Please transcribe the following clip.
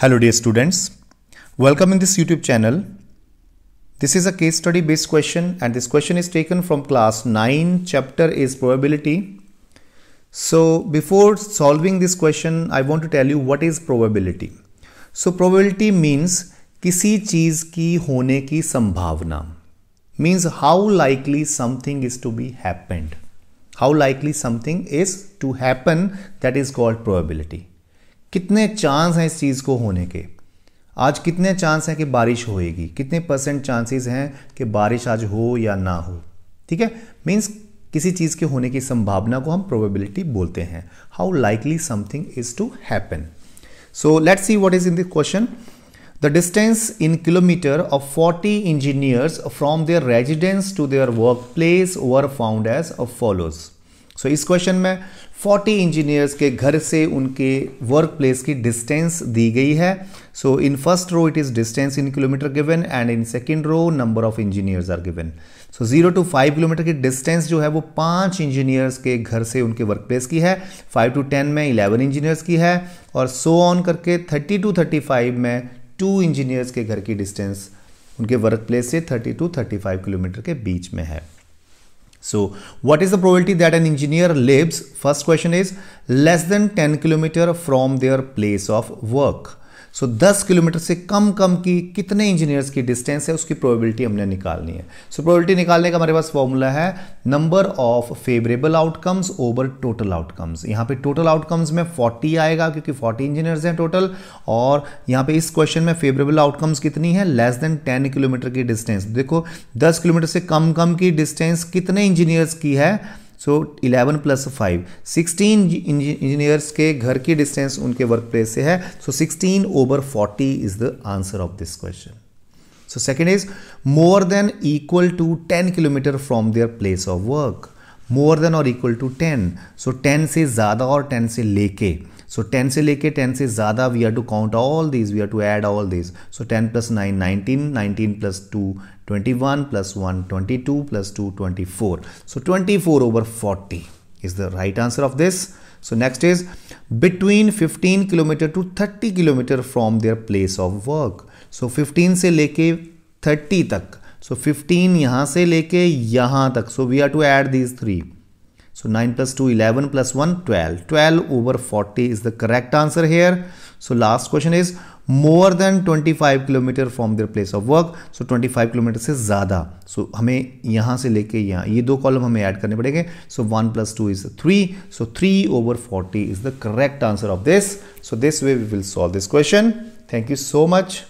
Hello dear students, welcome in this YouTube channel. This is a case study based question and this question is taken from class 9 chapter is probability. So before solving this question I want to tell you what is probability. So probability means किसी चीज की होने की संभावना means how likely something is to be happened. How likely something is to happen that is called probability. कितने chance हैं इस चीज़ को होने के आज कितने चांस हैं कि बारिश होएगी कितने परसेंट चांसेस हैं कि बारिश आज हो या ना हो ठीक है मीन्स किसी चीज़ के होने की संभावना को हम प्रोबेबिलिटी बोलते हैं how likely something is to happen so let's see what is in this question the distance in kilometre of 40 engineers from their residence to their work place were found as follows so so, इस question में 40 engineers के घर से उनके work place की distance दी गई है so in first row it is distance in kilometre given and in second row number of engineers are given so zero to five kilometre की डिस्टेंस जो है वो पाँच इंजीनियर्स के घर से उनके वर्क प्लेस की है फाइव टू टेन में इलेवन इंजीनियर्स की है और सो so ऑन करके थर्टी टू थर्टी फाइव में टू इंजीनियर्स के घर की डिस्टेंस उनके वर्क प्लेस से thirty to thirty five kilometre के बीच में है So what is the probability that an engineer lives? First question is less than 10 kilometer from their place of work. So so, 10 kilometre से कम कम की कितने इंजीनियर्स की डिस्टेंस है उसकी प्रोबेबिलिटी हमने निकालनी है सो so, प्रोबेबिलिटी निकालने का हमारे पास फॉर्मूला है number of favourable outcomes over total outcomes यहाँ पे टोटल आउटकम्स में 40 आएगा क्योंकि 40 इंजीनियर्स हैं टोटल और यहाँ पे इस क्वेश्चन में फेवरेबल आउटकम्स कितनी है लेस देन टेन किलोमीटर की डिस्टेंस देखो दस किलोमीटर से कम कम की डिस्टेंस कितने इंजीनियर्स की है so eleven plus five sixteen engineers के घर की डिस्टेंस उनके वर्क प्लेस से है so sixteen over forty is the answer of this question so second is more than equal to ten kilometre from their place of work more than और equal to ten so ten से ज़्यादा और ten से लेके सो ten से लेके ten से ज़्यादा we are to count all this we are to add all this so ten plus nine nineteen nineteen plus two twenty one plus one twenty two plus two twenty four so twenty four over forty is the right answer of this. So next is between 15 kilometer to 30 kilometer from their place of work. So 15 से लेके 30 तक so fifteen यहां से लेके यहां तक so we are to add these three so nine plus two eleven plus one twelve twelve over forty is the correct answer here so last question is more than twenty five kilometre from their place of work so twenty five kilometre से ज्यादा सो so, हमें यहाँ से लेके यहाँ ये दो column हमें ऐड करने पड़ेंगे so one plus two is three so three over forty is the correct answer of this so this way we will solve this question thank you so much